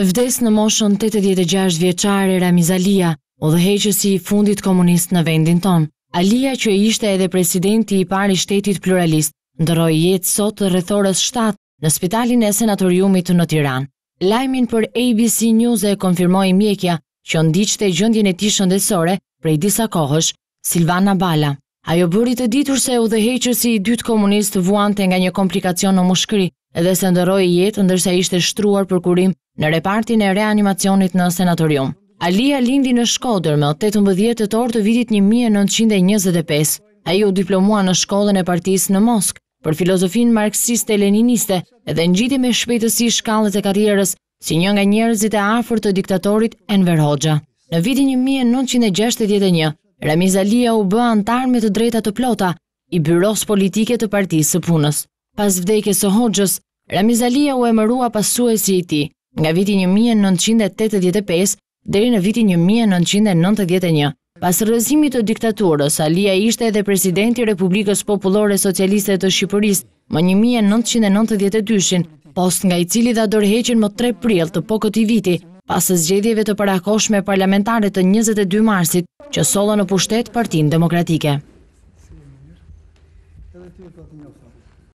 Vdes në moshën 86 vjeqare Ramiz Alia, o dhe heqësi i fundit komunist në vendin ton. Alia që e ishte edhe presidenti i pari shtetit pluralist, ndëroj jetë sot të rëthorës 7 në spitalin e senatoriumit në Tiran. Lajmin për ABC News e konfirmoj mjekja që ndiqte gjëndjen e tishën dhe prej disa kohësh, Silvana Bala. Ajo bërit të ditur se u dhe heqësi i dytë komunist vuante nga një komplikacion në mushkri, edhe se ndëroj jetë ndërsa ishte shtruar për kurim në repartin e reanimacionit në senatorium. Alia lindi në Shkodër me 18 të torë të vitit 1925. A ju diplomua në shkollën e partis në Mosk, për filozofin marxiste-leniniste dhe në gjithi me shpejtësi shkallet e karierës si një nga njerëzit e afur të diktatorit Enver Hoxha. Në vitin 1961, Ramiz Alia u bë antar me të drejta të plota i byros politike të partisë së punës. Pas vdekjes së Hoxhës, Ramiz Alia u emërua pasuesi i tij nga viti 1985 deri në viti 1991. Pas rëzimit të diktaturës, Alia ishte edhe presidenti Republikës Populore Socialiste të Shqipërisë më 1992-shin, post nga i cili dhe dorheqin më 3 prill të po këti viti, pas të zgjedhjeve të parakoshme parlamentare të 22 marsit, që solo në pushtet partin demokratike.